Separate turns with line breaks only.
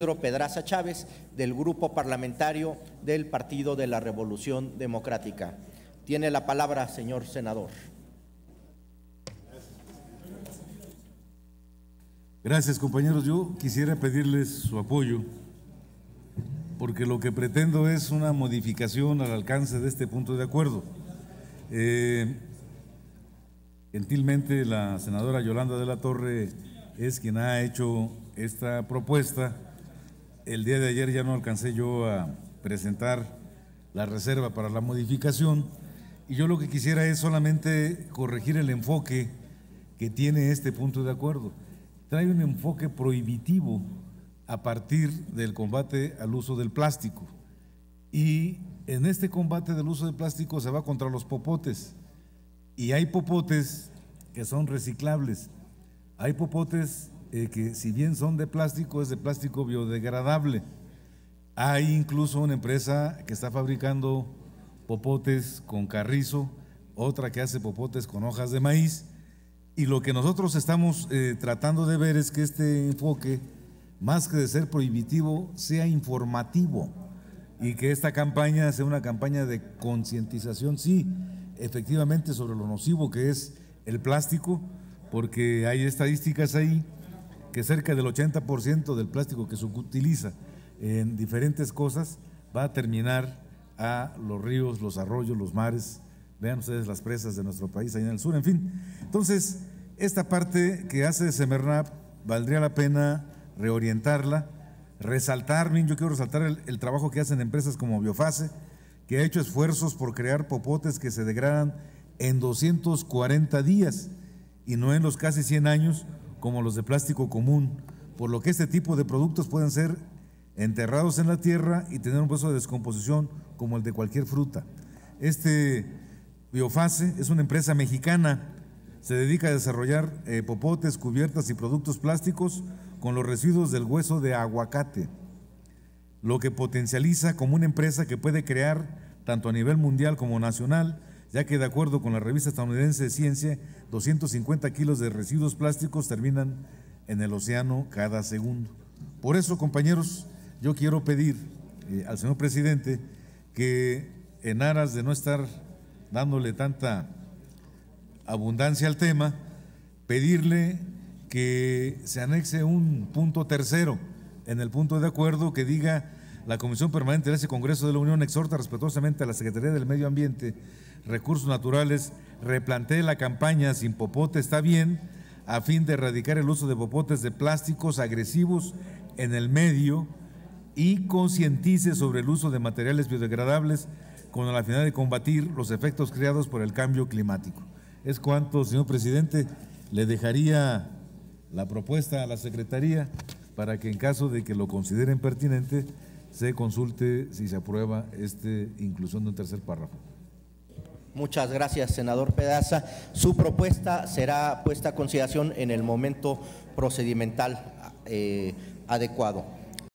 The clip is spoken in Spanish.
Pedro Pedraza Chávez del Grupo Parlamentario del Partido de la Revolución Democrática. Tiene la palabra, señor senador.
Gracias, compañeros. Yo quisiera pedirles su apoyo porque lo que pretendo es una modificación al alcance de este punto de acuerdo. Eh, gentilmente, la senadora Yolanda de la Torre es quien ha hecho esta propuesta el día de ayer ya no alcancé yo a presentar la reserva para la modificación y yo lo que quisiera es solamente corregir el enfoque que tiene este punto de acuerdo. Trae un enfoque prohibitivo a partir del combate al uso del plástico y en este combate del uso del plástico se va contra los popotes y hay popotes que son reciclables, hay popotes eh, que si bien son de plástico, es de plástico biodegradable. Hay incluso una empresa que está fabricando popotes con carrizo, otra que hace popotes con hojas de maíz. Y lo que nosotros estamos eh, tratando de ver es que este enfoque, más que de ser prohibitivo, sea informativo y que esta campaña sea una campaña de concientización, sí, efectivamente sobre lo nocivo que es el plástico, porque hay estadísticas ahí que cerca del 80% del plástico que se utiliza en diferentes cosas va a terminar a los ríos, los arroyos, los mares, vean ustedes las presas de nuestro país ahí en el sur, en fin. Entonces, esta parte que hace de Semernap valdría la pena reorientarla, resaltar, yo quiero resaltar el, el trabajo que hacen empresas como Biofase, que ha hecho esfuerzos por crear popotes que se degradan en 240 días y no en los casi 100 años como los de plástico común, por lo que este tipo de productos pueden ser enterrados en la tierra y tener un proceso de descomposición como el de cualquier fruta. Este Biofase es una empresa mexicana, se dedica a desarrollar eh, popotes, cubiertas y productos plásticos con los residuos del hueso de aguacate, lo que potencializa como una empresa que puede crear, tanto a nivel mundial como nacional, ya que de acuerdo con la revista estadounidense de Ciencia, 250 kilos de residuos plásticos terminan en el océano cada segundo. Por eso, compañeros, yo quiero pedir eh, al señor presidente que en aras de no estar dándole tanta abundancia al tema, pedirle que se anexe un punto tercero en el punto de acuerdo que diga la Comisión Permanente de ese Congreso de la Unión exhorta respetuosamente a la Secretaría del Medio Ambiente, Recursos Naturales, replantee la campaña Sin Popote está bien, a fin de erradicar el uso de popotes de plásticos agresivos en el medio y concientice sobre el uso de materiales biodegradables con la finalidad de combatir los efectos creados por el cambio climático. Es cuanto, señor presidente, le dejaría la propuesta a la Secretaría para que en caso de que lo consideren pertinente, se consulte si se aprueba esta inclusión de un tercer párrafo.
Muchas gracias, senador Pedaza. Su propuesta será puesta a consideración en el momento procedimental eh, adecuado.